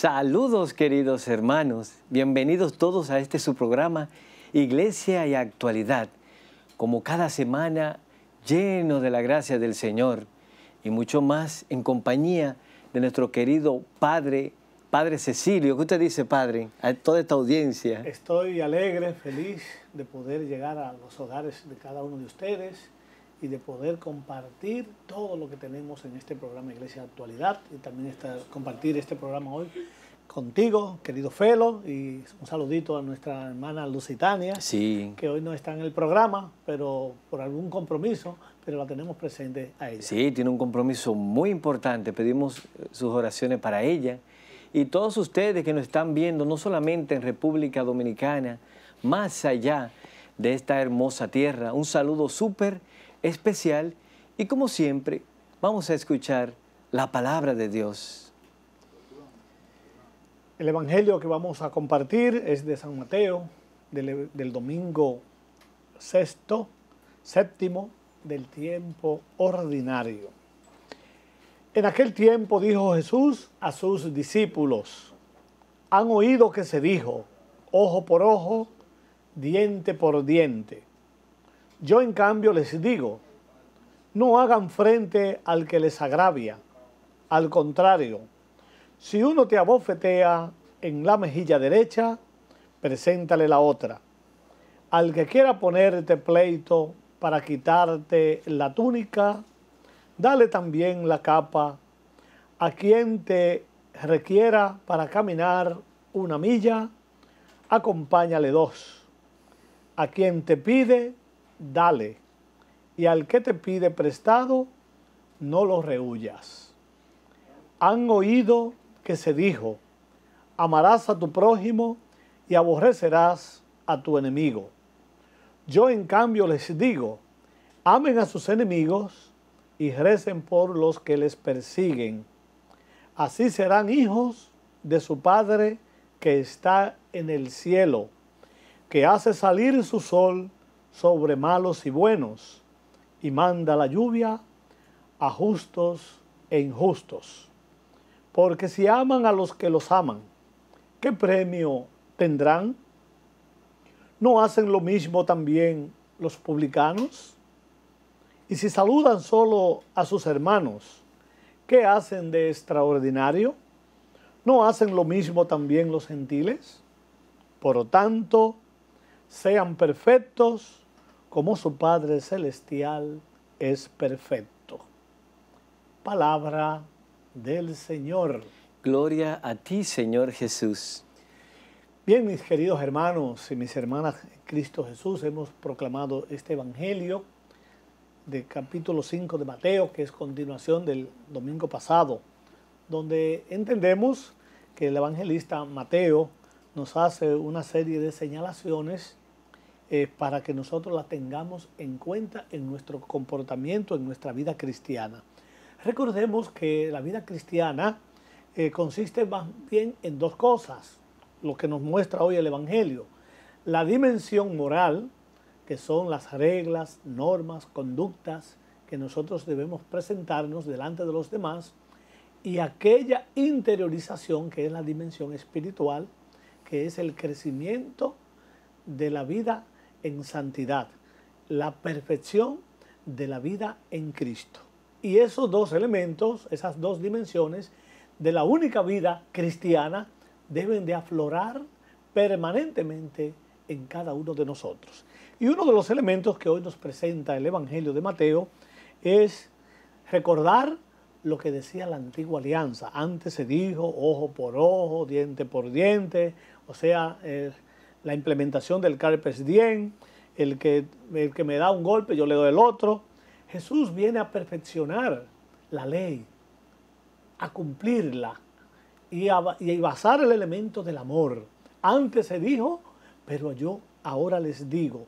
Saludos queridos hermanos, bienvenidos todos a este su programa Iglesia y Actualidad, como cada semana lleno de la gracia del Señor y mucho más en compañía de nuestro querido Padre, Padre Cecilio. ¿Qué usted dice, Padre, a toda esta audiencia? Estoy alegre, feliz de poder llegar a los hogares de cada uno de ustedes y de poder compartir todo lo que tenemos en este programa Iglesia Actualidad y también compartir este programa hoy contigo, querido Felo, y un saludito a nuestra hermana Lusitania, que hoy no está en el programa, pero por algún compromiso, pero la tenemos presente a ella. Sí, tiene un compromiso muy importante, pedimos eh, sus oraciones para ella y todos ustedes que nos están viendo, no solamente en República Dominicana, más allá de esta hermosa tierra, un saludo súper especial y como siempre vamos a escuchar la palabra de Dios. El Evangelio que vamos a compartir es de San Mateo, del, domingo sexto, séptimo del tiempo ordinario. En aquel tiempo dijo Jesús a sus discípulos, han oído que se dijo, ojo por ojo, diente por diente. Yo en cambio les digo, no hagan frente al que les agravia. Al contrario, si uno te abofetea en la mejilla derecha, preséntale la otra. Al que quiera ponerte pleito para quitarte la túnica, dale también la capa. A quien te requiera para caminar una milla, acompáñale dos. A quien te pide, dale, y al que te pide prestado, no lo rehuyas. Han oído que se dijo, amarás a tu prójimo y aborrecerás a tu enemigo. Yo en cambio les digo, amen a sus enemigos y recen por los que les persiguen. Así serán hijos de su Padre que está en el cielo, que hace salir su sol sobre malos y buenos, y manda la lluvia a justos e injustos. Porque si aman a los que los aman, ¿qué premio tendrán? ¿No hacen lo mismo también los publicanos? Y si saludan solo a sus hermanos, ¿qué hacen de extraordinario? ¿No hacen lo mismo también los gentiles? Por lo tanto, sean perfectos como su Padre Celestial es perfecto. Palabra del Señor. Gloria a ti, Señor Jesús. Bien, mis queridos hermanos y mis hermanas, Cristo Jesús, hemos proclamado este Evangelio del capítulo 5 de Mateo, que es continuación del domingo pasado, donde entendemos que el evangelista Mateo nos hace una serie de señalaciones para que nosotros la tengamos en cuenta en nuestro comportamiento, en nuestra vida cristiana. Recordemos que la vida cristiana eh, consiste más bien en dos cosas, lo que nos muestra hoy el Evangelio. La dimensión moral, que son las reglas, normas, conductas que nosotros debemos presentarnos delante de los demás, y aquella interiorización que es la dimensión espiritual, que es el crecimiento de la vida en santidad, la perfección de la vida en Cristo. Y esos dos elementos, esas dos dimensiones de la única vida cristiana deben de aflorar permanentemente en cada uno de nosotros. Y uno de los elementos que hoy nos presenta el Evangelio de Mateo es recordar lo que decía la antigua alianza. Antes se dijo ojo por ojo, diente por diente, o sea, eh, la implementación del Carpes Diem, el que, el que me da un golpe, yo le doy el otro. Jesús viene a perfeccionar la ley, a cumplirla y a, y basar el elemento del amor. Antes se dijo, pero yo ahora les digo,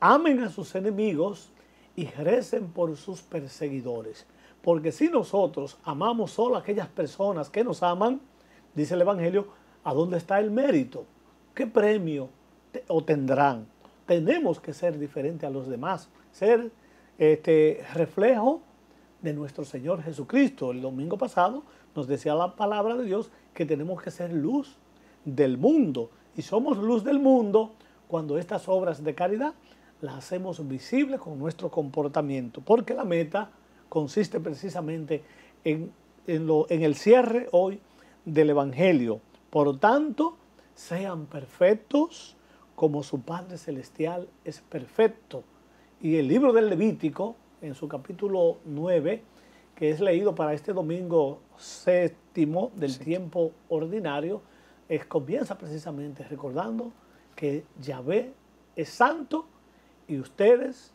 amen a sus enemigos y crecen por sus perseguidores. Porque si nosotros amamos solo a aquellas personas que nos aman, dice el Evangelio, ¿a dónde está el mérito? ¿Qué premio obtendrán Tenemos que ser diferente a los demás, ser este reflejo de nuestro Señor Jesucristo. El domingo pasado nos decía la palabra de Dios que tenemos que ser luz del mundo. Y somos luz del mundo cuando estas obras de caridad las hacemos visibles con nuestro comportamiento. Porque la meta consiste precisamente en, en el cierre hoy del Evangelio. Por tanto, sean perfectos como su Padre Celestial es perfecto. Y el libro del Levítico, en su capítulo 9, que es leído para este domingo séptimo del tiempo ordinario, es, comienza precisamente recordando que Yahvé es santo y ustedes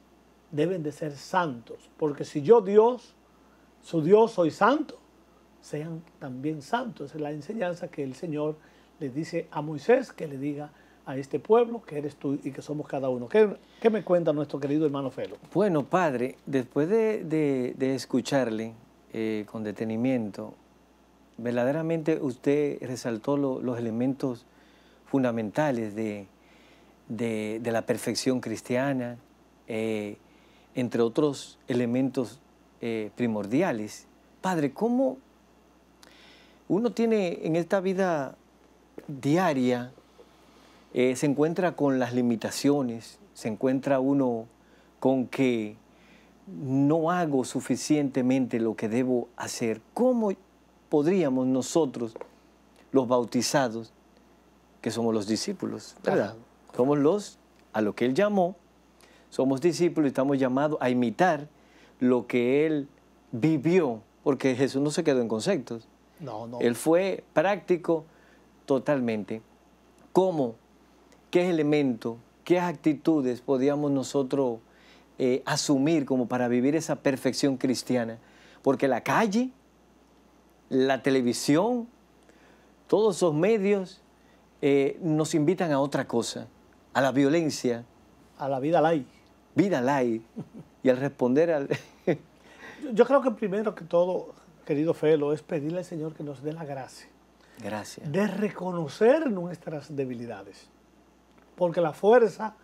deben de ser santos. Porque si yo Dios, su Dios soy santo, sean también santos. Es la enseñanza que el Señor le dice a Moisés que le diga a este pueblo que eres tú y que somos cada uno. ¿Qué, me cuenta nuestro querido hermano Felo? Bueno, padre, después de, escucharle eh, con detenimiento, verdaderamente usted resaltó los elementos fundamentales de, la perfección cristiana, eh, entre otros elementos eh, primordiales. Padre, ¿cómo uno tiene en esta vida diaria eh, se encuentra con las limitaciones, se encuentra uno con que no hago suficientemente lo que debo hacer. ¿Cómo podríamos nosotros, los bautizados, que somos los discípulos, Somos los, a lo que Él llamó, somos discípulos y estamos llamados a imitar lo que Él vivió, porque Jesús no se quedó en conceptos. No, no. Él fue práctico, totalmente cómo, qué elementos, qué actitudes podíamos nosotros eh, asumir como para vivir esa perfección cristiana. Porque la calle, la televisión, todos esos medios eh, nos invitan a otra cosa, a la violencia. A la vida light. Vida light. y al responder al... yo creo que primero que todo, querido Felo, es pedirle al Señor que nos dé la gracia Gracias. de reconocer nuestras debilidades. Porque la fuerza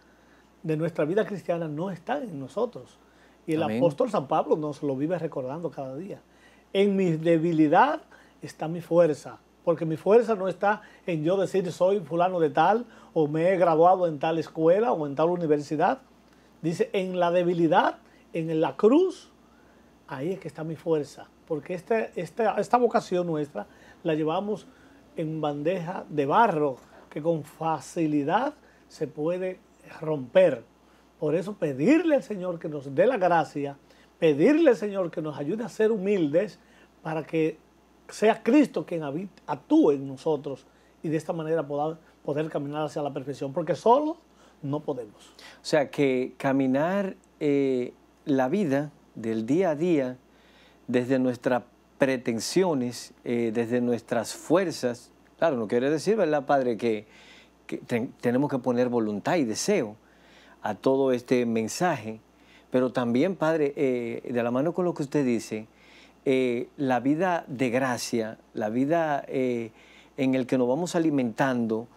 de nuestra vida cristiana no está en nosotros. Y el apóstol San Pablo nos lo vive recordando cada día. En mi debilidad está mi fuerza. Porque mi fuerza no está en yo decir soy fulano de tal o me he graduado en tal escuela o en tal universidad. Dice, en la debilidad, en la cruz, ahí es que está mi fuerza. Porque este, esta vocación nuestra la llevamos en bandeja de barro que con facilidad se puede romper. Por eso pedirle al Señor que nos dé la gracia, pedirle al Señor que nos ayude a ser humildes para que sea Cristo quien actúe en nosotros y de esta manera poder, poder caminar hacia la perfección, porque solo no podemos. O sea que caminar eh, la vida del día a día desde nuestra pretensiones, eh, desde nuestras fuerzas. Claro, no quiere decir, ¿verdad, Padre? Que, tenemos que poner voluntad y deseo a todo este mensaje. Pero también, Padre, eh, de la mano con lo que usted dice, eh, la vida de gracia, la vida en el que nos vamos alimentando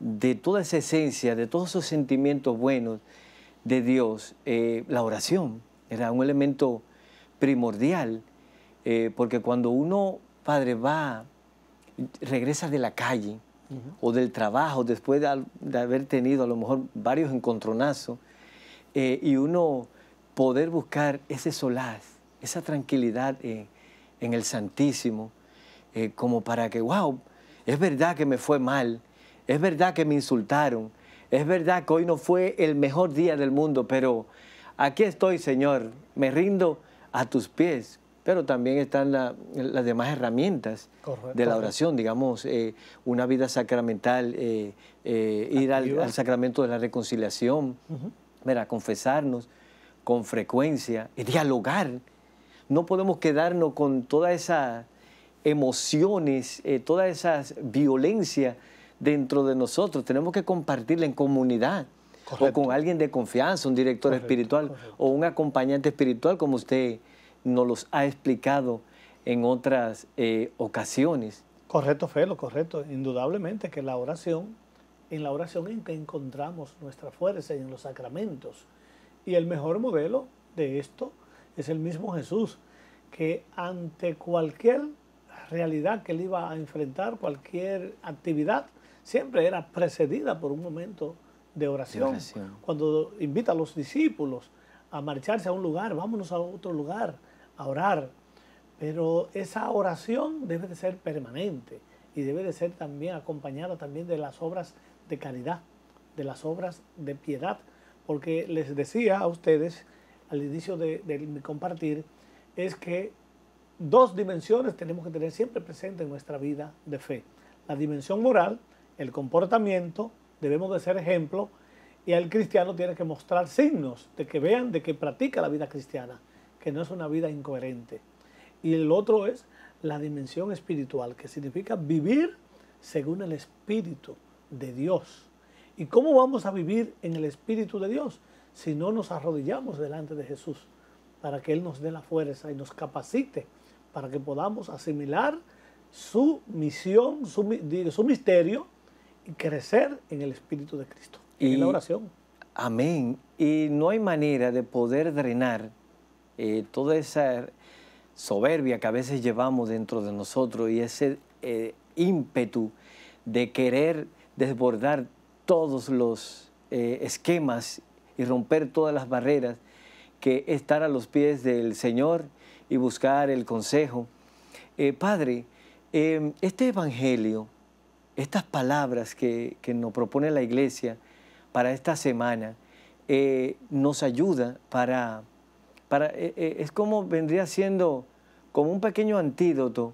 de toda esa esencia, de todos esos sentimientos buenos de Dios, la oración era un elemento primordial eh, porque cuando uno, padre, va, regresa de la calle o del trabajo después de, haber tenido a lo mejor varios encontronazos eh, y uno poder buscar ese solaz, esa tranquilidad eh, en el Santísimo, como para que, wow, es verdad que me fue mal, es verdad que me insultaron, es verdad que hoy no fue el mejor día del mundo, pero aquí estoy, Señor, me rindo a tus pies pero también están las demás herramientas de la oración, digamos, eh, una vida sacramental, eh, eh, ir al, sacramento de la reconciliación, confesarnos con frecuencia, dialogar. No podemos quedarnos con todas esas emociones, todas esas violencias dentro de nosotros. Tenemos que compartirla en comunidad. O con alguien de confianza, un director espiritual o un acompañante espiritual, como usted nos los ha explicado en otras eh, ocasiones. Correcto, Felo, correcto. Indudablemente que la oración, en la oración en que encontramos nuestra fuerza y en los sacramentos. Y el mejor modelo de esto es el mismo Jesús, que ante cualquier realidad que él iba a enfrentar, cualquier actividad, siempre era precedida por un momento De oración. Cuando invita a los discípulos a marcharse a un lugar, vámonos a otro lugar a orar, pero esa oración debe de ser permanente y debe de ser también acompañada también de las obras de caridad, de las obras de piedad, porque les decía a ustedes al inicio de, compartir, es que dos dimensiones tenemos que tener siempre presentes en nuestra vida de fe. La dimensión moral, el comportamiento, debemos de ser ejemplo, y el cristiano tiene que mostrar signos de que vean de que practica la vida cristiana que no es una vida incoherente. Y el otro es la dimensión espiritual, que significa vivir según el Espíritu de Dios. ¿Y cómo vamos a vivir en el Espíritu de Dios si no nos arrodillamos delante de Jesús para que Él nos dé la fuerza y nos capacite para que podamos asimilar su misión, su, su misterio y crecer en el Espíritu de Cristo, y, en la oración? Amén. Y no hay manera de poder drenar eh, toda esa soberbia que a veces llevamos dentro de nosotros y ese eh, ímpetu de querer desbordar todos los eh, esquemas y romper todas las barreras que estar a los pies del Señor y buscar el consejo. padre, em, este Evangelio, estas palabras que, que, nos propone la iglesia para esta semana, nos ayuda para eh, eh, es como vendría siendo como un pequeño antídoto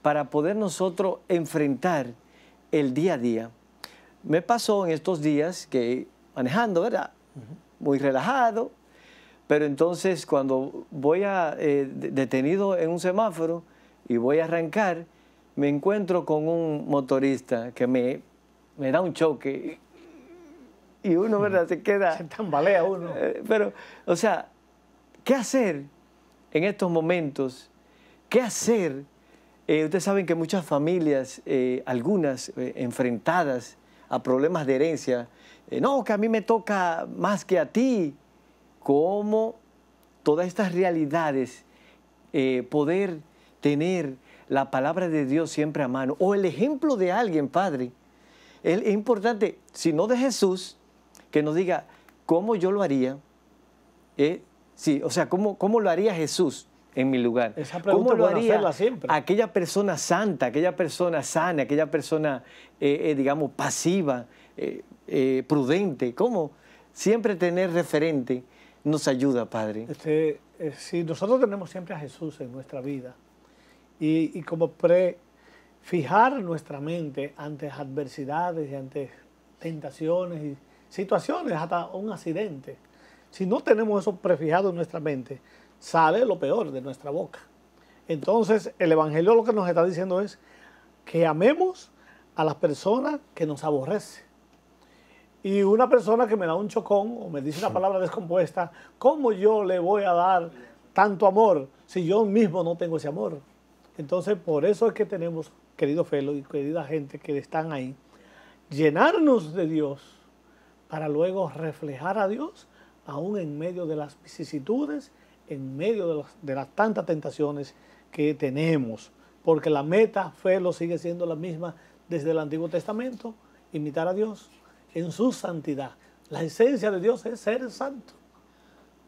para poder nosotros enfrentar el día a día. Me pasó en estos días que manejando, ¿verdad? Muy relajado, pero entonces cuando voy a, eh, detenido en un semáforo y voy a arrancar, me encuentro con un motorista que me, me da un choque y uno, ¿verdad? Se queda... Se tambalea uno. Pero, o sea, ¿Qué hacer en estos momentos? ¿Qué hacer? Eh, ustedes saben que muchas familias, eh, algunas eh, enfrentadas a problemas de herencia, no, que a mí me toca más que a ti, cómo todas estas realidades, poder tener la palabra de Dios siempre a mano, o el ejemplo de alguien, Padre. Es importante, si no de Jesús, que nos diga cómo yo lo haría, Sí, o sea, ¿cómo, lo haría Jesús? en mi lugar. ¿Cómo lo haría siempre? aquella persona santa, aquella persona sana, aquella persona, eh, eh, digamos, pasiva, eh, prudente? ¿Cómo? Siempre tener referente nos ayuda, Padre. si este, nosotros tenemos siempre a Jesús en nuestra vida y, como pre, fijar nuestra mente ante adversidades y ante tentaciones y situaciones, hasta un accidente, si no tenemos eso prefijado en nuestra mente, sale lo peor de nuestra boca. Entonces, el Evangelio lo que nos está diciendo es que amemos a las personas que nos aborrecen. Y una persona que me da un chocón o me dice una palabra descompuesta, ¿cómo yo le voy a dar tanto amor si yo mismo no tengo ese amor? Entonces, por eso es que tenemos, querido Felo y querida gente que están ahí, llenarnos de Dios para luego reflejar a Dios aún en medio de las vicisitudes, en medio de, las tantas tentaciones que tenemos, porque la meta, lo sigue siendo la misma desde el Antiguo Testamento, imitar a Dios en su santidad. La esencia de Dios es ser santo.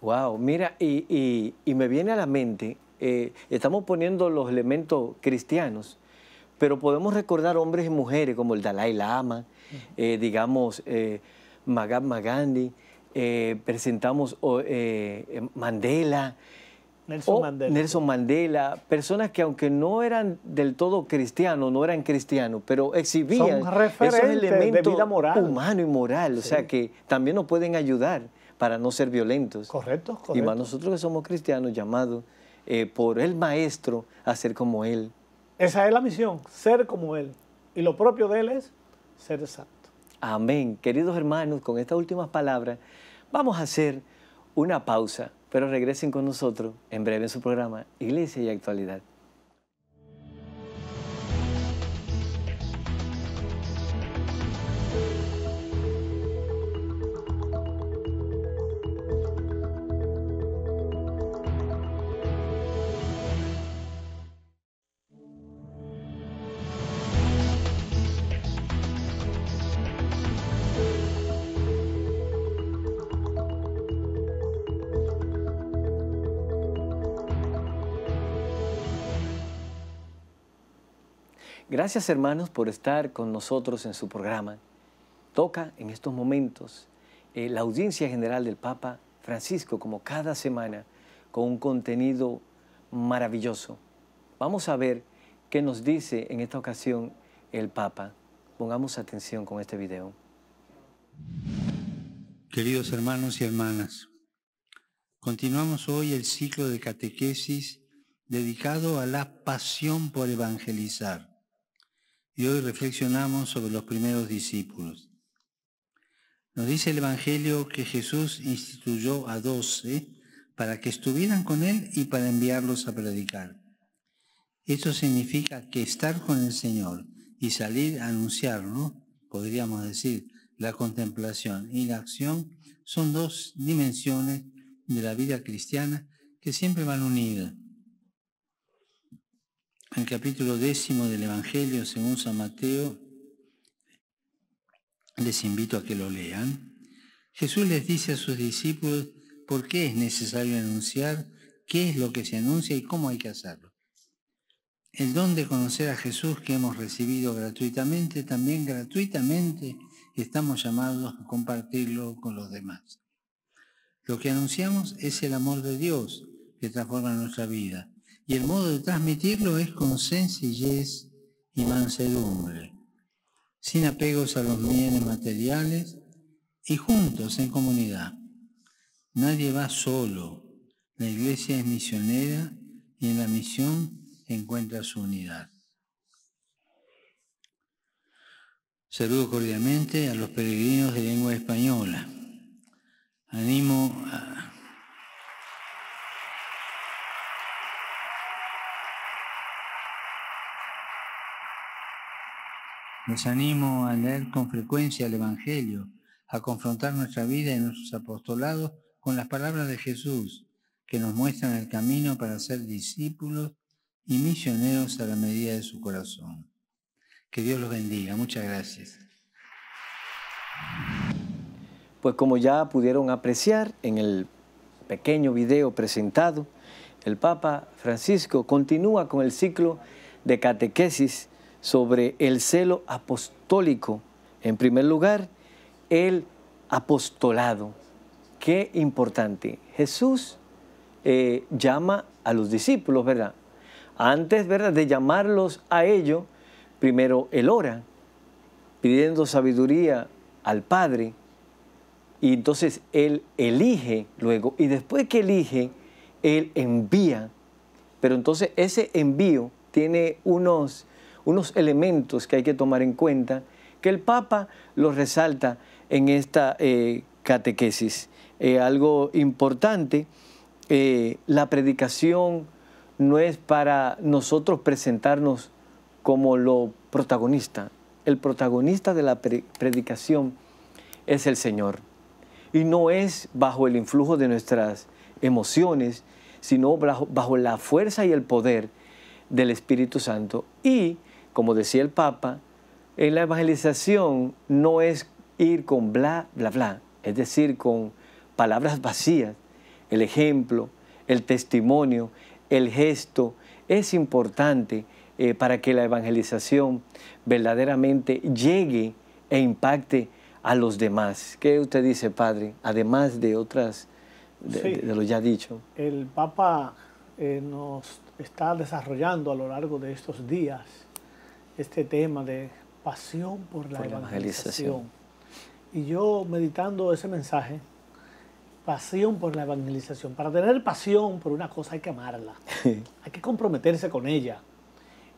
Wow, mira, y, me viene a la mente, eh, estamos poniendo los elementos cristianos, pero podemos recordar hombres y mujeres como el Dalai Lama, eh, digamos, eh, Mahatma Gandhi, eh, presentamos eh, Mandela. Nelson, Mandela. personas que aunque no eran del todo cristianos, no eran cristianos, pero exhibían esos elementos de humano y moral, o sea que también nos pueden ayudar para no ser violentos. Correcto, correcto. Y más nosotros que somos cristianos llamados eh, por el maestro a ser como él. Esa es la misión, ser como él. Y lo propio de él es ser santo. Amén. Queridos hermanos, con estas últimas palabras Vamos a hacer una pausa, pero regresen con nosotros en breve en su programa Iglesia y Actualidad. Gracias hermanos por estar con nosotros en su programa. Toca en estos momentos eh, la audiencia general del Papa Francisco, como cada semana, con un contenido maravilloso. Vamos a ver qué nos dice en esta ocasión el Papa. Pongamos atención con este video. Queridos hermanos y hermanas, continuamos hoy el ciclo de catequesis dedicado a la pasión por evangelizar y hoy reflexionamos sobre los primeros discípulos. Nos dice el Evangelio que Jesús instituyó a doce para que estuvieran con Él y para enviarlos a predicar. Esto significa que estar con el Señor y salir a anunciarlo, podríamos decir, la contemplación y la acción son dos dimensiones de la vida cristiana que siempre van unidas el capítulo décimo del Evangelio según San Mateo, les invito a que lo lean, Jesús les dice a sus discípulos por qué es necesario anunciar, qué es lo que se anuncia y cómo hay que hacerlo. El don de conocer a Jesús que hemos recibido gratuitamente, también gratuitamente estamos llamados a compartirlo con los demás. Lo que anunciamos es el amor de Dios que transforma nuestra vida y el modo de transmitirlo es con sencillez y mansedumbre, sin apegos a los bienes materiales y juntos en comunidad. Nadie va solo, la iglesia es misionera y en la misión encuentra su unidad. Saludo cordialmente a los peregrinos de lengua española. Animo a Les animo a leer con frecuencia el Evangelio, a confrontar nuestra vida y nuestros apostolados con las palabras de Jesús, que nos muestran el camino para ser discípulos y misioneros a la medida de su corazón. Que Dios los bendiga. Muchas gracias. Pues como ya pudieron apreciar en el pequeño video presentado, el Papa Francisco continúa con el ciclo de catequesis sobre el celo apostólico. En primer lugar, el apostolado. Qué importante. Jesús eh, llama a los discípulos, ¿verdad? Antes, ¿verdad? De llamarlos a ello, primero él ora, pidiendo sabiduría al Padre. Y entonces él elige luego. Y después que elige, él envía. Pero entonces ese envío tiene unos unos elementos que hay que tomar en cuenta, que el Papa los resalta en esta eh, catequesis. Eh, algo importante, eh, la predicación no es para nosotros presentarnos como lo protagonista. El protagonista de la predicación es el Señor. Y no es bajo el influjo de nuestras emociones, sino bajo, bajo la fuerza y el poder del Espíritu Santo. Y como decía el Papa, en la evangelización no es ir con bla, bla, bla, es decir, con palabras vacías. El ejemplo, el testimonio, el gesto es importante eh, para que la evangelización verdaderamente llegue e impacte a los demás. ¿Qué usted dice, Padre? Además de otras, de, lo ya dicho. El Papa eh, nos está desarrollando a lo largo de estos días este tema de pasión por la, evangelización. Y yo meditando ese mensaje, pasión por la evangelización. Para tener pasión por una cosa hay que amarla, hay que comprometerse con ella.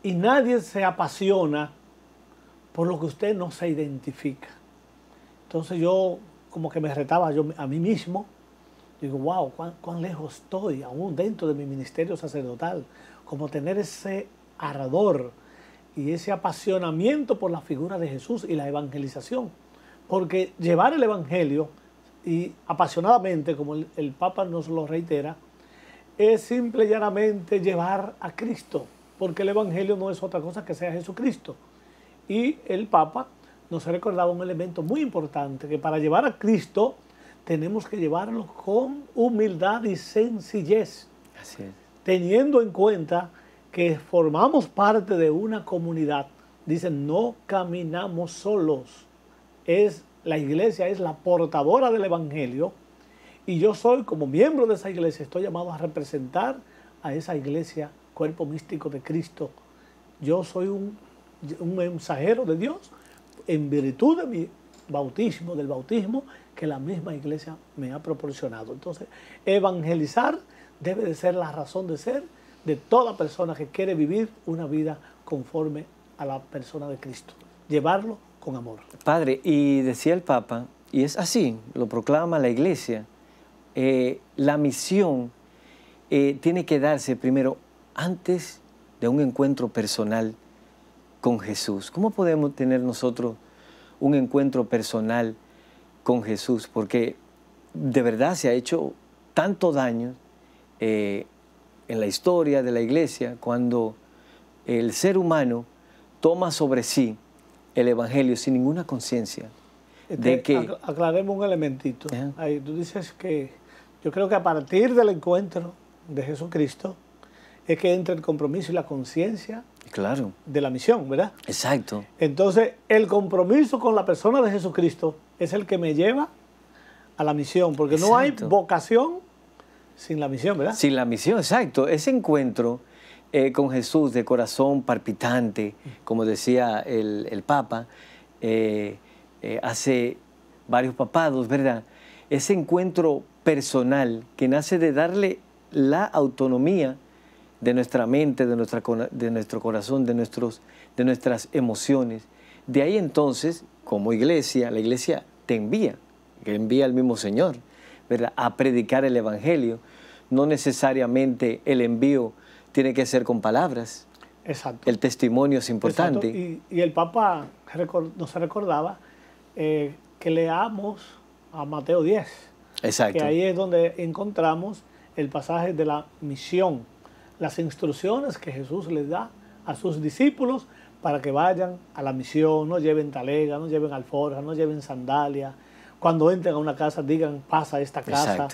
Y nadie se apasiona por lo que usted no se identifica. Entonces yo como que me retaba yo a mí mismo. Digo, wow, cuán, cuán lejos estoy aún dentro de mi ministerio sacerdotal. Como tener ese ardor, y ese apasionamiento por la figura de Jesús y la evangelización. Porque llevar el Evangelio y apasionadamente, como el, Papa nos lo reitera, es simple y llanamente llevar a Cristo, porque el Evangelio no es otra cosa que sea Jesucristo. Y el Papa nos recordaba un elemento muy importante, que para llevar a Cristo tenemos que llevarlo con humildad y sencillez, Así es. teniendo en cuenta que formamos parte de una comunidad, dicen, no caminamos solos. Es la iglesia es la portadora del evangelio y yo soy como miembro de esa iglesia, estoy llamado a representar a esa iglesia, cuerpo místico de Cristo. Yo soy un, un mensajero de Dios en virtud de mi bautismo, del bautismo que la misma iglesia me ha proporcionado. Entonces, evangelizar debe de ser la razón de ser de toda persona que quiere vivir una vida conforme a la persona de Cristo. Llevarlo con amor. Padre, y decía el Papa, y es así, lo proclama la Iglesia, eh, la misión eh, tiene que darse primero antes de un encuentro personal con Jesús. ¿Cómo podemos tener nosotros un encuentro personal con Jesús? Porque de verdad se ha hecho tanto daño eh, en la historia de la iglesia cuando el ser humano toma sobre sí el evangelio sin ninguna conciencia de que aclaremos un elementito ahí tú dices que yo creo que a partir del encuentro de Jesucristo es que entra el compromiso y la conciencia claro. de la misión, ¿verdad? Exacto. Entonces, el compromiso con la persona de Jesucristo es el que me lleva a la misión, porque no hay vocación sin la misión, ¿verdad? Sin la misión, exacto. Ese encuentro eh, con Jesús de corazón palpitante, como decía el, Papa, eh, eh, hace varios papados, ¿verdad? Ese encuentro personal que nace de darle la autonomía de nuestra mente, de, nuestra, de nuestro corazón, de, nuestros, de nuestras emociones. De ahí entonces, como iglesia, la iglesia te envía, que envía al mismo Señor a predicar el Evangelio. No necesariamente el envío tiene que ser con palabras. Exacto. El testimonio es importante. Y, el Papa nos recordaba eh, que leamos a Mateo 10. Exacto. Que ahí es donde encontramos el pasaje de la misión, las instrucciones que Jesús les da a sus discípulos para que vayan a la misión, no lleven talega, no lleven alforja, no lleven sandalia, cuando entren a una casa digan pasa esta casa.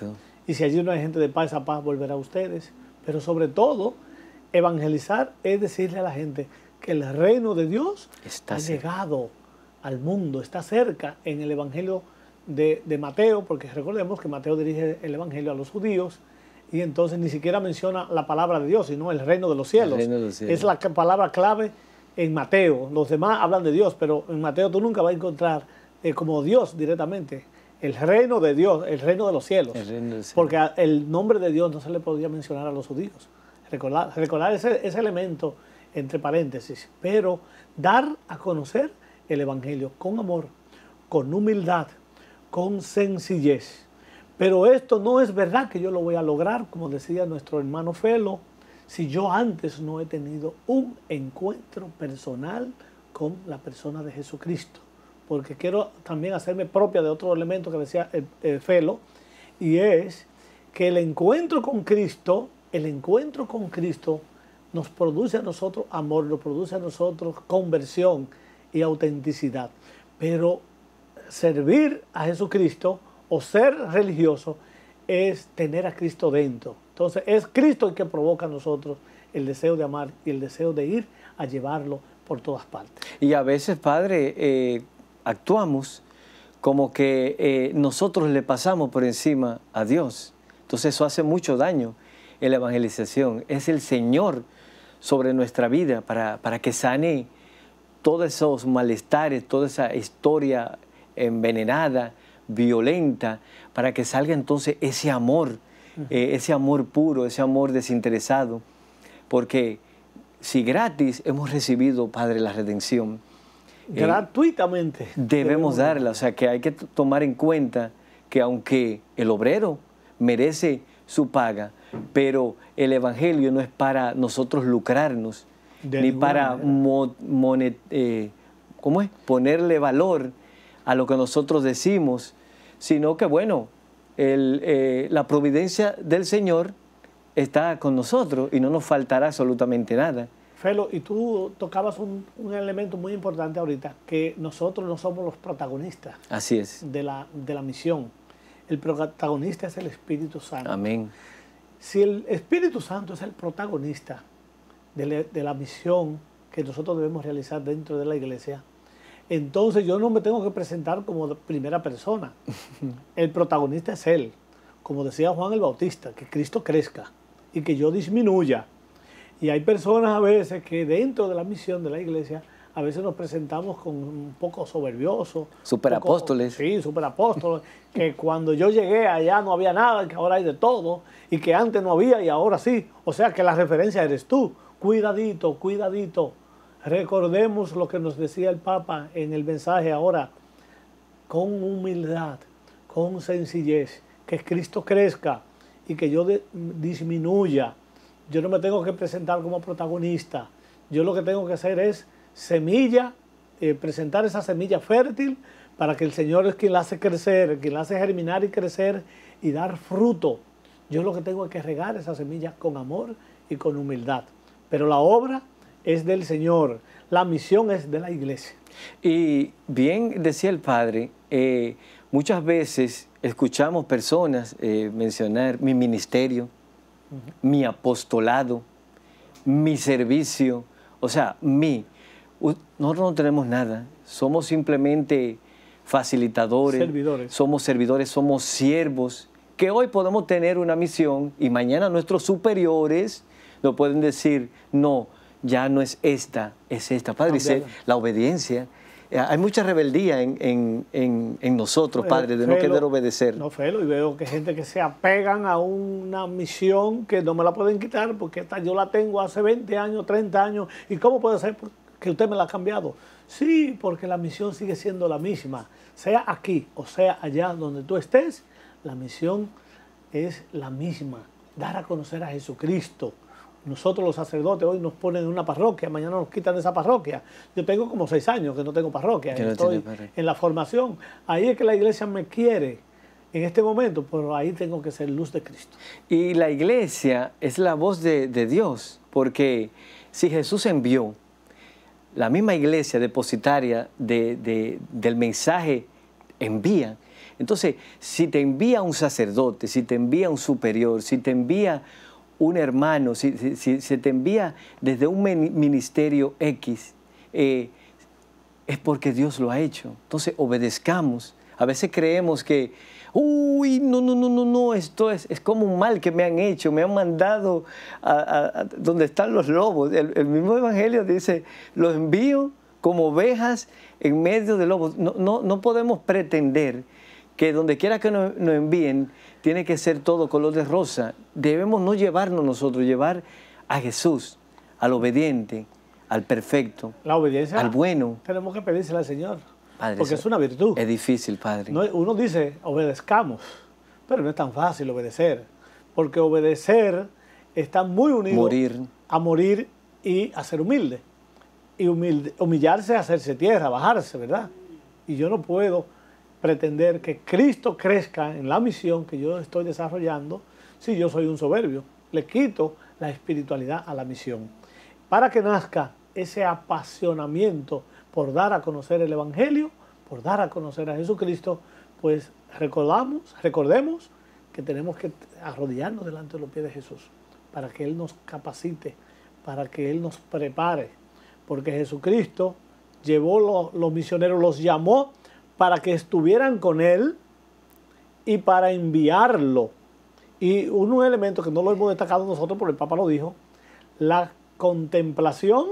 Y si allí no hay gente de paz, esa paz volverá a ustedes. Pero sobre todo, evangelizar es decirle a la gente que el reino de Dios está ha llegado al mundo, está cerca en el Evangelio de, Mateo, porque recordemos que Mateo dirige el Evangelio a los judíos. Y entonces ni siquiera menciona la palabra de Dios, sino el reino de los cielos. De los cielos. Es la palabra clave en Mateo. Los demás hablan de Dios, pero en Mateo tú nunca vas a encontrar eh, como Dios directamente, el reino de Dios, el reino de los cielos. Porque el nombre de Dios no se le podía mencionar a los judíos. Recordar, recordar ese elemento entre paréntesis, pero dar a conocer el Evangelio con amor, con humildad, con sencillez. Pero esto no es verdad que yo lo voy a lograr, como decía nuestro hermano Felo, si yo antes no he tenido un encuentro personal con la persona de Jesucristo porque quiero también hacerme propia de otro elemento que decía el, eh, eh, Felo, y es que el encuentro con Cristo, el encuentro con Cristo nos produce a nosotros amor, nos produce a nosotros conversión y autenticidad. Pero servir a Jesucristo o ser religioso es tener a Cristo dentro. Entonces es Cristo el que provoca a nosotros el deseo de amar y el deseo de ir a llevarlo por todas partes. Y a veces, Padre, eh, actuamos como que eh, nosotros le pasamos por encima a Dios. Entonces eso hace mucho daño en la evangelización. Es el Señor sobre nuestra vida para, que sane todos esos malestares, toda esa historia envenenada, violenta, para que salga entonces ese amor, eh, ese amor puro, ese amor desinteresado. Porque si gratis hemos recibido, Padre, la redención, eh, Gratuitamente. debemos darla, o sea que hay que tomar en cuenta que aunque el obrero merece su paga, pero el Evangelio no es para nosotros lucrarnos, ni para eh, es? ponerle valor a lo que nosotros decimos, sino que bueno, eh, la providencia del Señor está con nosotros y no nos faltará absolutamente nada. Felo, y tú tocabas un, elemento muy importante ahorita, que nosotros no somos los protagonistas. Así es. De la, de la misión. El protagonista es el Espíritu Santo. Amén. Si el Espíritu Santo es el protagonista de la misión que nosotros debemos realizar dentro de la iglesia, entonces yo no me tengo que presentar como primera persona. El protagonista es Él. Como decía Juan el Bautista, que Cristo crezca y que yo disminuya. Y hay personas a veces que dentro de la misión de la iglesia a veces nos presentamos con un poco soberbioso. Superapóstoles. sí, superapóstoles. que cuando yo llegué allá no había nada, que ahora hay de todo, y que antes no había y ahora sí. O sea que la referencia eres tú. Cuidadito, cuidadito. Recordemos lo que nos decía el Papa en el mensaje ahora, con humildad, con sencillez, que Cristo crezca y que yo disminuya yo no me tengo que presentar como protagonista. Yo lo que tengo que hacer es semilla, eh, presentar esa semilla fértil para que el Señor es quien la hace crecer, quien la hace germinar y crecer y dar fruto. Yo lo que tengo que regar esa semilla con amor y con humildad. Pero la obra es del Señor, la misión es de la iglesia. Y bien decía el Padre, eh, muchas veces escuchamos personas eh, mencionar mi ministerio, mi apostolado, mi servicio, o sea, mi. Nosotros no tenemos nada, somos simplemente facilitadores, somos servidores, somos siervos, que hoy podemos tener una misión y mañana nuestros superiores nos pueden decir, no, ya no es esta, es esta. Padre, la obediencia. Eh, hay mucha rebeldía en, nosotros, padre, de no querer obedecer. No, Felo, y veo que gente que se apegan a una misión que no me la pueden quitar porque esta yo la tengo hace 20 años, 30 años, ¿y cómo puede ser que usted me la ha cambiado? Sí, porque la misión sigue siendo la misma, sea aquí o sea allá donde tú estés, la misión es la misma, dar a conocer a Jesucristo nosotros los sacerdotes hoy nos ponen en una parroquia, mañana nos quitan de esa parroquia. Yo tengo como seis años que no tengo parroquia, estoy en la formación. Ahí es que la iglesia me quiere en este momento, pero ahí tengo que ser luz de Cristo. Y la iglesia es la voz de, Dios, porque si Jesús envió la misma iglesia depositaria de, del mensaje, envía. Entonces, si te envía un sacerdote, si te envía un superior, si te envía un hermano, si, se te envía desde un ministerio X, eh, es porque Dios lo ha hecho. Entonces obedezcamos. A veces creemos que, uy, no, no, no, no, no, esto es, es como un mal que me han hecho, me han mandado a, donde están los lobos. El, mismo Evangelio dice, los envío como ovejas en medio de lobos. No, no, no podemos pretender que donde quiera que nos, envíen, tiene que ser todo color de rosa. Debemos no llevarnos nosotros, llevar a Jesús, al obediente, al perfecto, la obediencia, al bueno. Tenemos que pedírsela al Señor, porque es una virtud. Es difícil, Padre. uno dice, obedezcamos, pero no es tan fácil obedecer, porque obedecer está muy unido morir. a morir y a ser humilde. Y humilde, humillarse, hacerse tierra, bajarse, ¿verdad? Y yo no puedo pretender que Cristo crezca en la misión que yo estoy desarrollando si yo soy un soberbio. Le quito la espiritualidad a la misión. Para que nazca ese apasionamiento por dar a conocer el Evangelio, por dar a conocer a Jesucristo, pues recordamos, recordemos que tenemos que arrodillarnos delante de los pies de Jesús para que Él nos capacite, para que Él nos prepare, porque Jesucristo llevó los, los misioneros, los llamó para que estuvieran con él y para enviarlo. Y unos elementos que no lo hemos destacado nosotros, pero el Papa lo dijo, la contemplación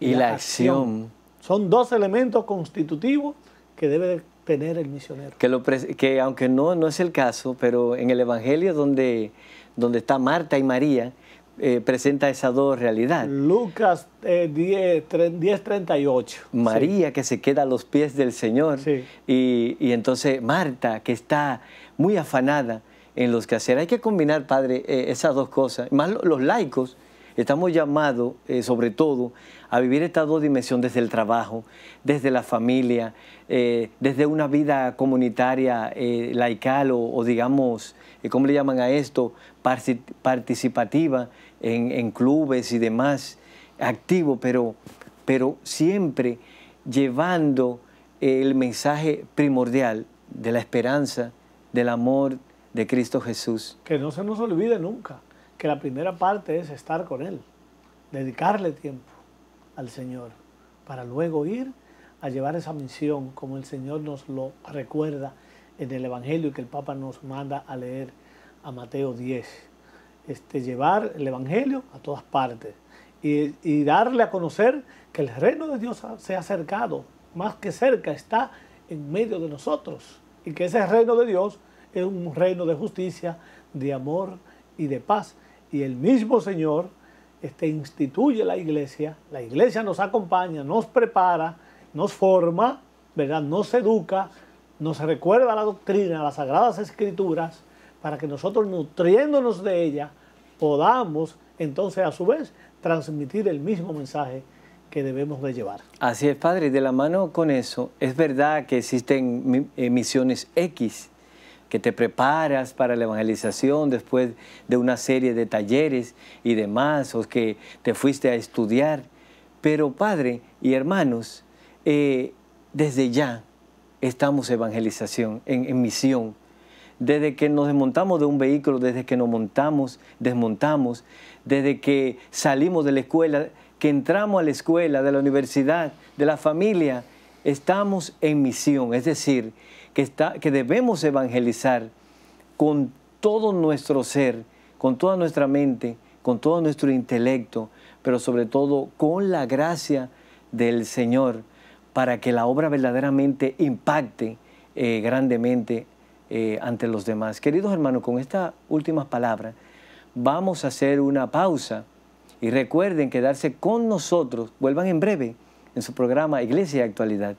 y, la, acción. Son dos elementos constitutivos que debe tener el misionero. Que, que aunque no, no es el caso, pero en el Evangelio donde, donde está Marta y María, eh, presenta esas dos realidades. Lucas 10, eh, 38. María que se queda a los pies del Señor y, entonces Marta que está muy afanada en los hacer... Hay que combinar, Padre, eh, esas dos cosas. Más los laicos estamos llamados, sobre todo, a vivir estas dos dimensiones... desde el trabajo, desde la familia, desde una vida comunitaria, laical o, o digamos, ¿cómo le llaman a esto? participativa en, clubes y demás, activo, pero, pero siempre llevando el mensaje primordial de la esperanza, del amor de Cristo Jesús. Que no se nos olvide nunca que la primera parte es estar con Él, dedicarle tiempo al Señor, para luego ir a llevar esa misión como el Señor nos lo recuerda en el Evangelio y que el Papa nos manda a leer a Mateo 10. Este, llevar el Evangelio a todas partes y, darle a conocer que el reino de Dios se ha acercado, más que cerca, está en medio de nosotros y que ese reino de Dios es un reino de justicia, de amor y de paz. Y el mismo Señor este, instituye la iglesia, la iglesia nos acompaña, nos prepara, nos forma, ¿verdad? nos educa, nos recuerda la doctrina, las sagradas escrituras para que nosotros nutriéndonos de ella podamos entonces a su vez transmitir el mismo mensaje que debemos de llevar. Así es, padre, de la mano con eso, es verdad que existen eh, misiones X, que te preparas para la evangelización después de una serie de talleres y demás, o que te fuiste a estudiar. Pero padre y hermanos, eh, desde ya estamos evangelización, en misión desde que nos desmontamos de un vehículo, desde que nos montamos, desmontamos, desde que salimos de la escuela, que entramos a la escuela, de la universidad, de la familia, estamos en misión, es decir, que, está, que debemos evangelizar con todo nuestro ser, con toda nuestra mente, con todo nuestro intelecto, pero sobre todo con la gracia del Señor para que la obra verdaderamente impacte eh, grandemente eh, ante los demás. Queridos hermanos, con estas últimas palabras vamos a hacer una pausa y recuerden quedarse con nosotros, vuelvan en breve en su programa Iglesia y Actualidad.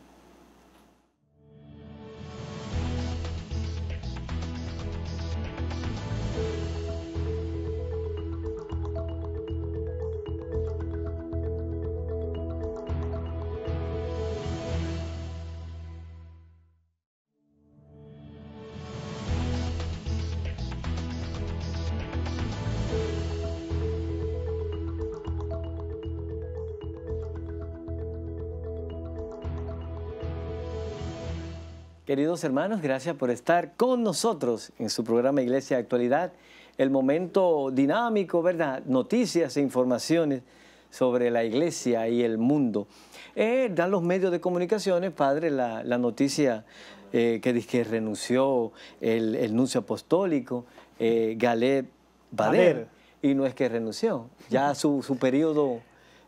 queridos hermanos, gracias por estar con nosotros en su programa Iglesia Actualidad. El momento dinámico, ¿verdad? Noticias e informaciones sobre la iglesia y el mundo. Eh, dan los medios de comunicaciones, padre, la, noticia eh, que que, que renunció el, el nuncio apostólico, eh, Galet Bader, y no es que renunció, ya su, su periodo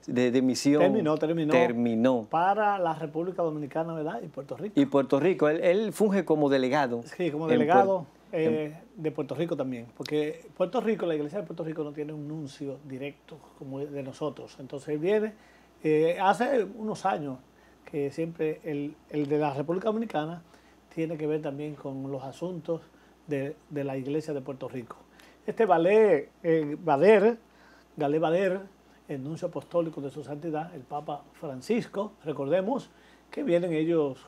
de, de misión. Terminó, Para la República Dominicana, ¿verdad? Y Puerto Rico. Y Puerto Rico. Él, funge como delegado. Sí, como delegado eh, de Puerto Rico también. Porque Puerto Rico, la iglesia de Puerto Rico no tiene un nuncio directo como de nosotros. Entonces él viene, eh, hace unos años que siempre el, de la República Dominicana tiene que ver también con los asuntos de, la iglesia de Puerto Rico. Este Valer, eh, Galé Valer, el nuncio apostólico de su santidad, el Papa Francisco. Recordemos que vienen ellos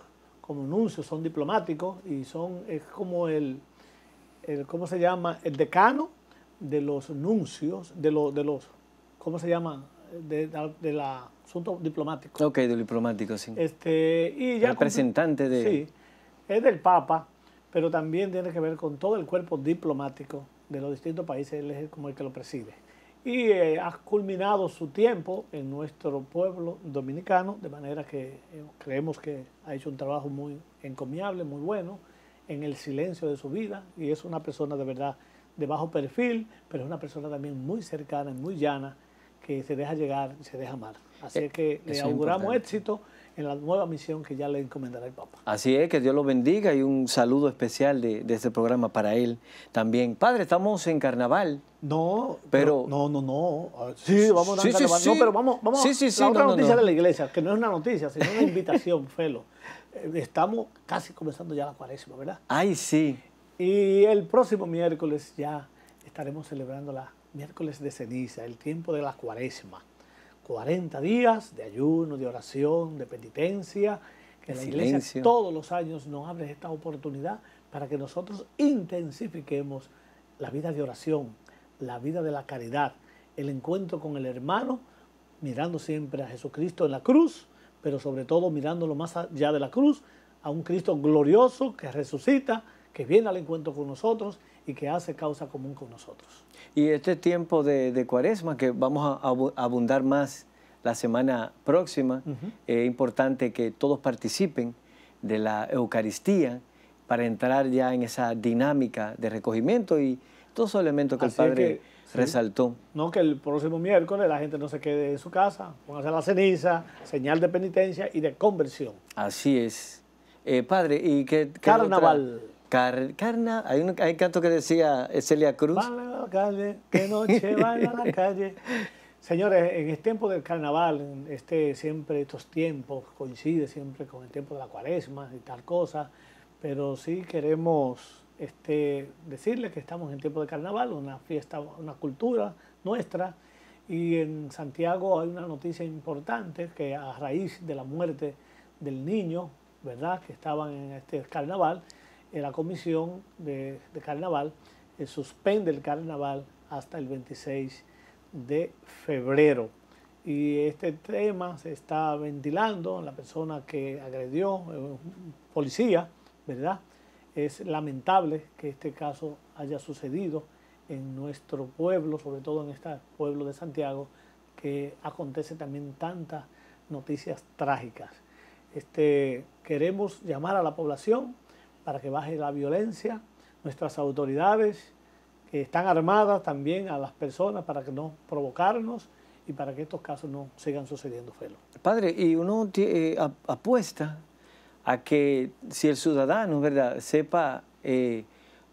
como nuncios, son diplomáticos y son, es como el, ¿cómo se llama? El decano de los nuncios, de, lo, de los, ¿cómo se llama? del asunto diplomático. Ok, del diplomático, sí. Este, y ya Representante de... Sí, es del Papa, pero también tiene que ver con todo el cuerpo diplomático de los distintos países, él es como el que lo preside y eh, ha culminado su tiempo en nuestro pueblo dominicano, de manera que eh, creemos que ha hecho un trabajo muy encomiable, muy bueno, en el silencio de su vida, y es una persona de verdad de bajo perfil, pero es una persona también muy cercana, muy llana, que se deja llegar, se deja amar. Así eh, que le auguramos éxito en la nueva misión que ya le encomendará el Papa. Así es, que Dios lo bendiga y un saludo especial de, este programa para él también. Padre, estamos en carnaval. No, pero... No, no, no. Ah, sí, vamos a sí, carnaval. no, pero vamos, vamos sí, sí, sí, otra noticia de la iglesia, que no es una noticia, sino una invitación, Felo. Eh, estamos casi comenzando ya la cuaresma, ¿verdad? Ay, sí. Y el próximo miércoles ya estaremos celebrando la miércoles de ceniza, el tiempo de la cuaresma. 40 días de ayuno, de oración, de penitencia, que la iglesia todos los años nos abre esta oportunidad para que nosotros intensifiquemos la vida de oración, la vida de la caridad, el encuentro con el hermano, mirando siempre a Jesucristo en la cruz, pero sobre todo mirándolo más allá de la cruz, a un Cristo glorioso que resucita, que viene al encuentro con nosotros y que hace causa común con nosotros. Y este tiempo de, cuaresma, que vamos a abundar más la semana próxima, es importante que todos participen de la Eucaristía para entrar ya en esa dinámica de recogimiento y todos esos elementos que el Padre resaltó. No que el próximo miércoles la gente no se quede en su casa, hacer la ceniza, señal de penitencia y de conversión. Así es. Eh, padre, ¿y qué? Carnaval carna, hay un, hay canto que decía Celia Cruz. Van a la calle, noche a la calle. Señores, en el tiempo del carnaval, este, siempre estos tiempos coincide siempre con el tiempo de la cuaresma y tal cosa, pero sí queremos este, decirles que estamos en tiempo de carnaval, una fiesta, una cultura nuestra, y en Santiago hay una noticia importante que a raíz de la muerte del niño, ¿verdad?, que estaban en este carnaval, la Comisión de, Carnaval eh, suspende el carnaval hasta el 26 de febrero. Y este tema se está ventilando, la persona que agredió, eh, policía, ¿verdad? Es lamentable que este caso haya sucedido en nuestro pueblo, sobre todo en este pueblo de Santiago, que acontece también tantas noticias trágicas. Este, queremos llamar a la población para que baje la violencia, nuestras autoridades que están armadas también a las personas para que no provocarnos y para que estos casos no sigan sucediendo, Felo. Padre, y uno eh, apuesta a que si el ciudadano, ¿verdad?, sepa eh,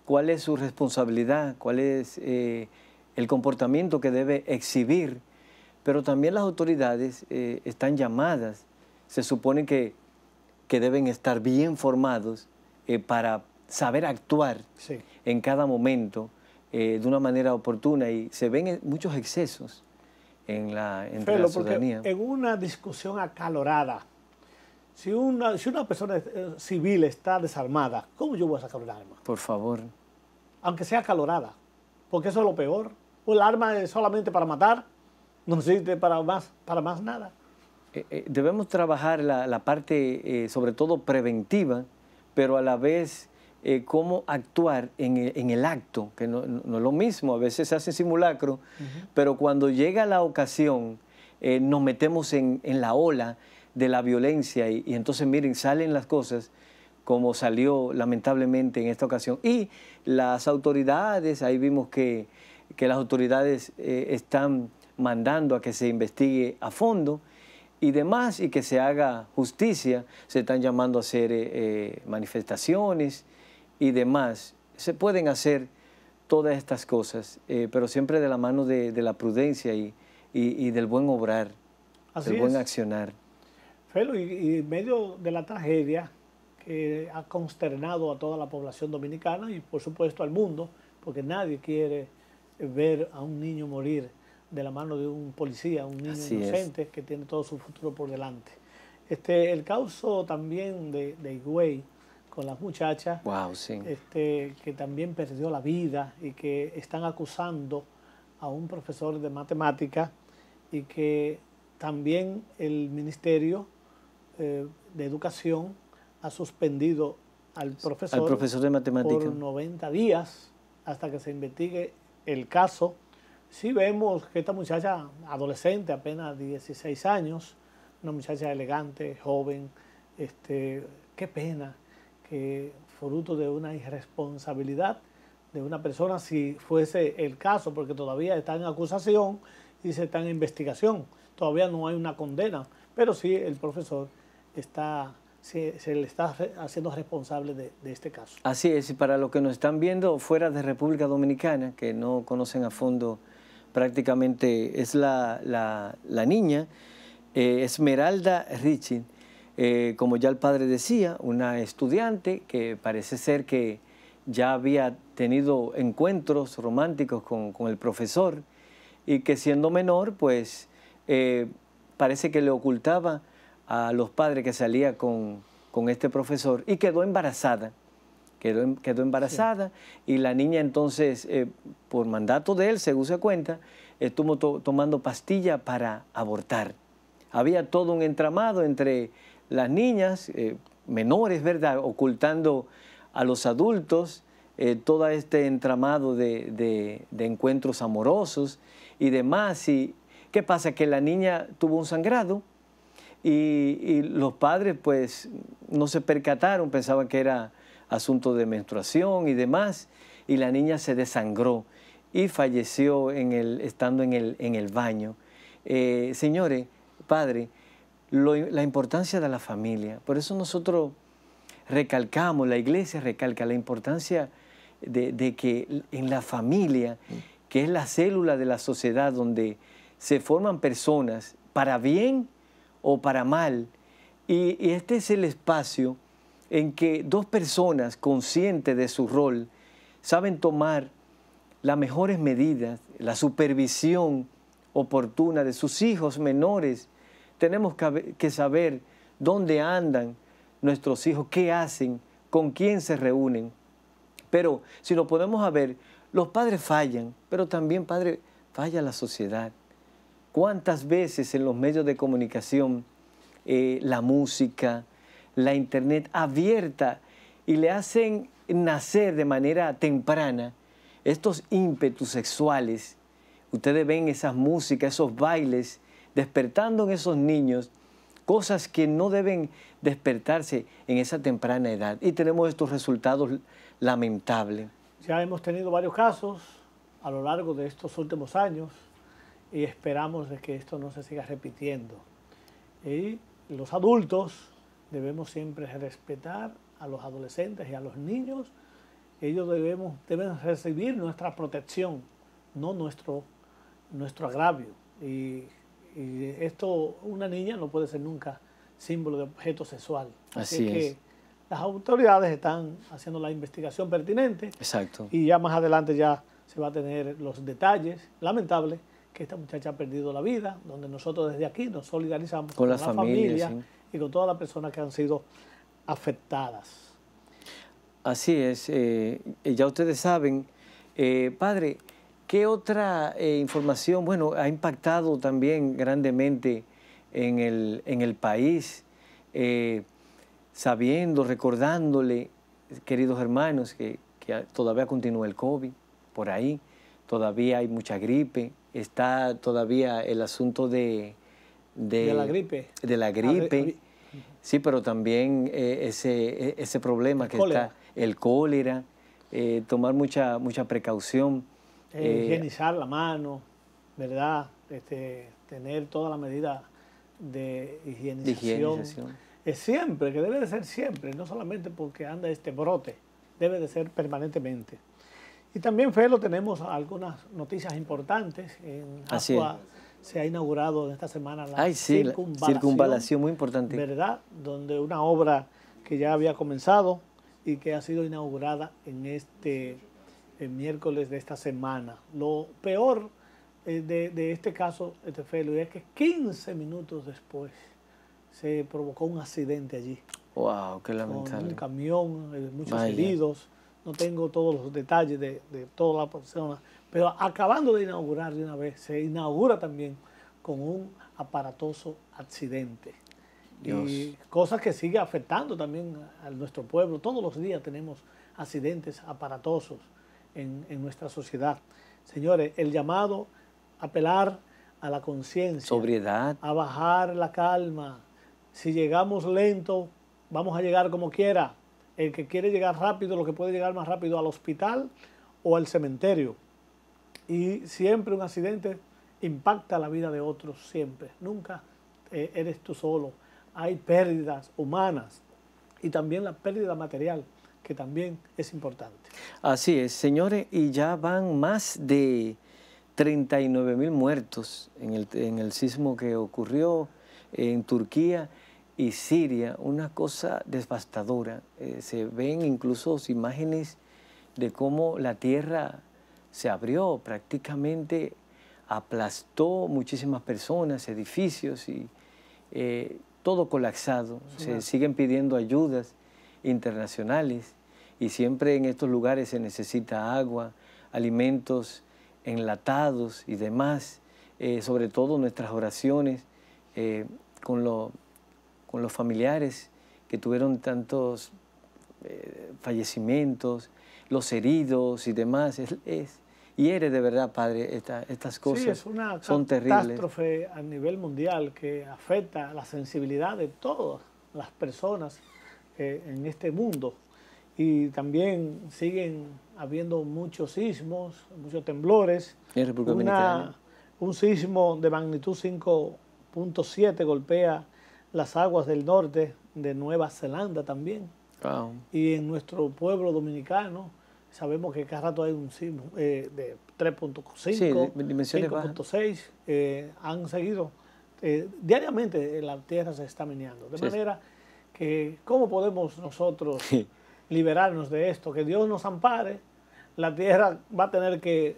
cuál es su responsabilidad, cuál es eh, el comportamiento que debe exhibir, pero también las autoridades están llamadas, se supone que, que deben estar bien formados eh, para saber actuar en cada momento eh, de una manera oportuna y se ven eh, muchos excesos en la, la ciudadanía. en una discusión acalorada, si una, si una persona civil está desarmada, ¿cómo yo voy a sacar un arma? Por favor. Aunque sea acalorada, porque eso es lo peor. El arma es solamente para matar, no sirve para más, para más nada. debemos trabajar la, la parte, sobre todo preventiva, pero a la vez eh, cómo actuar en el, acto, que no, es lo mismo, a veces se hace simulacro, pero cuando llega la ocasión eh, nos metemos en, la ola de la violencia y, entonces miren, salen las cosas como salió lamentablemente en esta ocasión. Y las autoridades, ahí vimos que, las autoridades eh, están mandando a que se investigue a fondo y demás y que se haga justicia. Se están llamando a hacer eh, eh, manifestaciones y demás. Se pueden hacer todas estas cosas, eh, pero siempre de la mano de, la prudencia y, del buen obrar, del buen accionar. Felo, y, en medio de la tragedia que ha consternado a toda la población dominicana y por supuesto al mundo, porque nadie quiere ver a un niño morir de la mano de un policía, un niño inocente que tiene todo su futuro por delante. Este, el caso también de, Higüey con las muchachas, este, que también perdió la vida y que están acusando a un profesor de matemática y que también el Ministerio eh, de Educación ha suspendido al profesor, al profesor de matemática. por 90 días hasta que se investigue el caso sí vemos que esta muchacha adolescente, apenas 16 años, una muchacha elegante, joven, este, qué pena que fruto de una irresponsabilidad de una persona, si fuese el caso, porque todavía está en acusación y se está en investigación, todavía no hay una condena, pero sí el profesor está se, le está haciendo responsable de, de, este caso. Así es, y para los que nos están viendo fuera de República Dominicana, que no conocen a fondo prácticamente es la, niña, eh, Esmeralda Richie, eh, como ya el padre decía, una estudiante que parece ser que ya había tenido encuentros románticos con, el profesor y que siendo menor, pues eh, parece que le ocultaba a los padres que salía con este profesor y quedó embarazada quedó, embarazada y la niña entonces, eh, por mandato de él, según se cuenta, estuvo tomando pastilla para abortar. Había todo un entramado entre las niñas, eh, menores, ¿verdad?, ocultando a los adultos eh, todo este entramado de, encuentros amorosos y demás. ¿Y qué pasa? Que la niña tuvo un sangrado y, y los padres pues no se percataron, pensaban que era asuntos de menstruación y demás, y la niña se desangró y falleció en el, estando en el, en el baño. Eh, señores, padre, la importancia de la familia, por eso nosotros recalcamos, la iglesia recalca la importancia de, que en la familia, que es la célula de la sociedad donde se forman personas para bien o para mal, y este es el espacio en que dos personas conscientes de su rol saben tomar las mejores medidas, la supervisión oportuna de sus hijos menores. Tenemos que saber dónde andan nuestros hijos, qué hacen, con quién se reúnen. Pero si lo podemos ver, los padres fallan, pero también, padre, falla la sociedad. ¿Cuántas veces en los medios de comunicación, eh, la música, la Internet abierta y le hacen nacer de manera temprana estos ímpetus sexuales. Ustedes ven esas músicas, esos bailes, despertando en esos niños cosas que no deben despertarse en esa temprana edad. Y tenemos estos resultados lamentables. Ya hemos tenido varios casos a lo largo de estos últimos años y esperamos de que esto no se siga repitiendo. Y los adultos debemos siempre respetar a los adolescentes y a los niños. Ellos debemos, deben recibir nuestra protección, no nuestro, nuestro agravio. Y, esto, una niña no puede ser nunca símbolo de objeto sexual. Así, que las autoridades están haciendo la investigación pertinente. Exacto. Y ya más adelante ya se va a tener los detalles. Lamentable que esta muchacha ha perdido la vida, donde nosotros desde aquí nos solidarizamos con, la, familia, y con todas las personas que han sido afectadas. Así es, eh, eh, ya ustedes saben. Eh, padre, ¿qué otra información, bueno, ha impactado también grandemente en el, país? sabiendo, recordándole, queridos hermanos, que, que todavía continúa el COVID por ahí, todavía hay mucha gripe, está todavía el asunto de de, la gripe. De la ah, gripe. Ah, sí, pero también eh, e-, ese, problema que está, el cólera, eh, tomar mucha, mucha precaución. Eh, higienizar la mano, ¿verdad? Este, tener toda la medida de higienización. Es siempre, que debe de ser siempre, no solamente porque anda este brote, debe de ser permanentemente. Y también, Felo, tenemos algunas noticias importantes en Así se ha inaugurado en esta semana la circunvalación, muy importante. ¿Verdad? Donde una obra que ya había comenzado y que ha sido inaugurada en este miércoles de esta semana. Lo peor eh, de, este caso, este Felo, es que 15 minutos después se provocó un accidente allí. ¡Wow! ¡Qué lamentable! Con un camión, eh, muchos heridos. No tengo todos los detalles de, toda la persona. Pero acabando de inaugurar de una vez, se inaugura también con un aparatoso accidente. Y cosas que sigue afectando también a nuestro pueblo. Todos los días tenemos accidentes aparatosos en, en nuestra sociedad. Señores, el llamado a apelar a la conciencia. Sobriedad. A bajar la calma. Si llegamos lento, vamos a llegar como quiera. El que quiere llegar rápido, lo que puede llegar más rápido al hospital o al cementerio. Y siempre un accidente impacta la vida de otros, siempre. Nunca eh, eres tú solo. Hay pérdidas humanas y también la pérdida material, que también es importante. Así es, señores, y ya van más de 39 mil muertos en el, en el sismo que ocurrió en Turquía y Siria, una cosa devastadora. Eh, se ven incluso imágenes de cómo la tierra se abrió prácticamente, aplastó muchísimas personas, edificios y eh, todo colapsado. se siguen pidiendo ayudas internacionales y siempre en estos lugares se necesita agua, alimentos enlatados y demás, eh, sobre todo nuestras oraciones eh, con, con los familiares que tuvieron tantos fallecimientos, los heridos y demás. es, y eres de verdad, Padre, estas cosas. Sí, es una catástrofe a nivel mundial que afecta la sensibilidad de todas las personas eh, en este mundo. Y también siguen habiendo muchos sismos, muchos temblores. En República Dominicana. Un sismo de magnitud 5.7 golpea las aguas del norte de Nueva Zelanda también. Y en nuestro pueblo dominicano Sabemos que cada rato hay un sismo eh, de 3.5, 5.6, eh, han seguido. Eh, diariamente la tierra se está miniando De manera que, ¿cómo podemos nosotros liberarnos de esto? Que Dios nos ampare, la tierra va a tener que,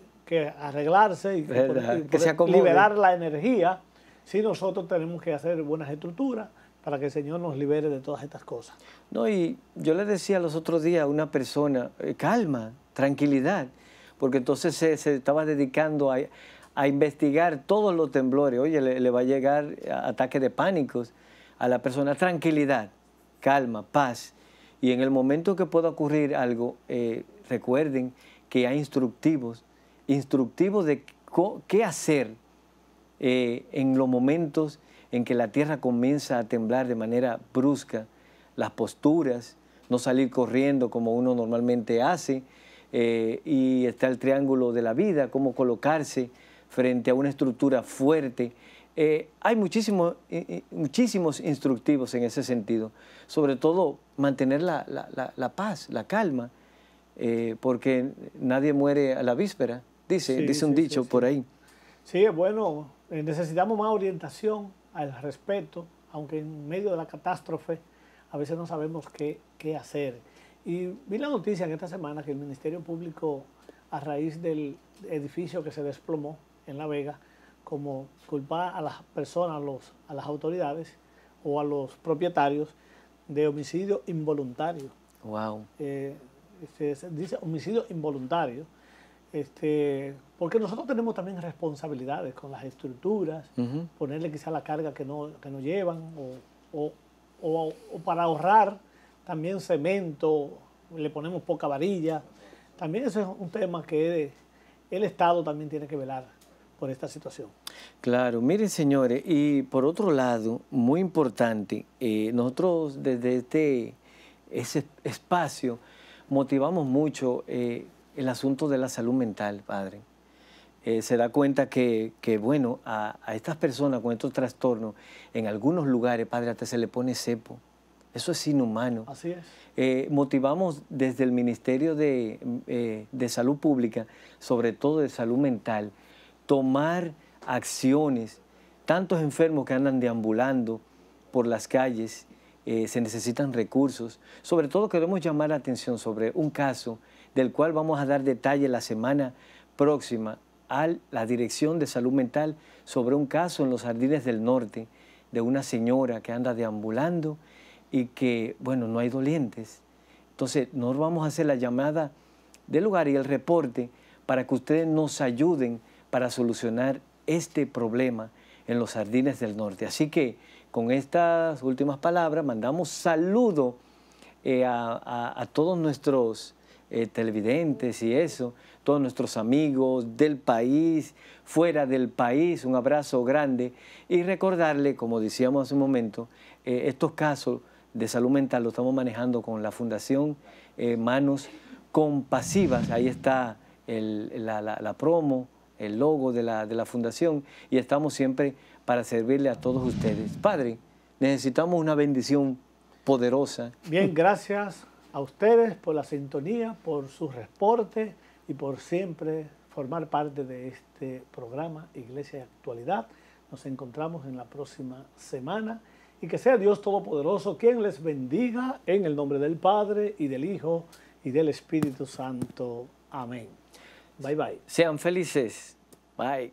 arreglarse y, que, liberar la energía si nosotros tenemos que hacer buenas estructuras para que el Señor nos libere de todas estas cosas. No, y yo le decía los otros días a una persona, eh, calma, tranquilidad, porque entonces se, estaba dedicando a, investigar todos los temblores. Oye, le, va a llegar ataque de pánicos a la persona. Tranquilidad, calma, paz. Y en el momento que pueda ocurrir algo, eh, recuerden que hay instructivos, instructivos de qué hacer eh, en los momentos en que la tierra comienza a temblar de manera brusca, las posturas, no salir corriendo como uno normalmente hace, eh, y está el triángulo de la vida, cómo colocarse frente a una estructura fuerte. Eh, hay eh, muchísimos instructivos en ese sentido, sobre todo mantener la, la, la, paz, la calma, porque nadie muere a la víspera, dice, dice un dicho por ahí. Sí, bueno, necesitamos más orientación al respeto, aunque en medio de la catástrofe a veces no sabemos qué, qué hacer. Y vi la noticia en esta semana que el Ministerio Público, a raíz del edificio que se desplomó en La Vega, como culpa a las personas, a, los, a las autoridades o a los propietarios de homicidio involuntario. Wow. Eh, este, dice homicidio involuntario, este, porque nosotros tenemos también responsabilidades con las estructuras, ponerle quizá la carga que no, que no llevan, o, para ahorrar también cemento, le ponemos poca varilla. También eso es un tema que el Estado también tiene que velar por esta situación. Claro, miren señores, y por otro lado, muy importante, eh, nosotros desde este ese espacio motivamos mucho eh, el asunto de la salud mental, padre. Eh, se da cuenta que, bueno, a, estas personas con estos trastornos, en algunos lugares, padre, hasta se le pone cepo. Eso es inhumano. Así es. Eh, motivamos desde el Ministerio de, eh, de, Salud Pública, sobre todo de salud mental, tomar acciones. Tantos enfermos que andan deambulando por las calles, se necesitan recursos. Sobre todo queremos llamar la atención sobre un caso del cual vamos a dar detalle la semana próxima a la Dirección de Salud Mental sobre un caso en los Jardines del Norte de una señora que anda deambulando y que, bueno, no hay dolientes. Entonces, nos vamos a hacer la llamada del lugar y el reporte para que ustedes nos ayuden para solucionar este problema en los Jardines del Norte. Así que con estas últimas palabras mandamos saludo eh, a, todos nuestros eh, televidentes y eso, todos nuestros amigos del país, fuera del país, un abrazo grande y recordarle, como decíamos hace un momento, eh, estos casos de salud mental lo estamos manejando con la Fundación eh, Manos Compasivas, ahí está la, promo, el logo de la, de la fundación y estamos siempre para servirle a todos ustedes. Padre, necesitamos una bendición poderosa. Bien, gracias a ustedes por la sintonía, por sus reportes y por siempre formar parte de este programa Iglesia de Actualidad. Nos encontramos en la próxima semana y que sea Dios Todopoderoso quien les bendiga en el nombre del Padre y del Hijo y del Espíritu Santo. Amén. Bye bye. Sean felices. Bye.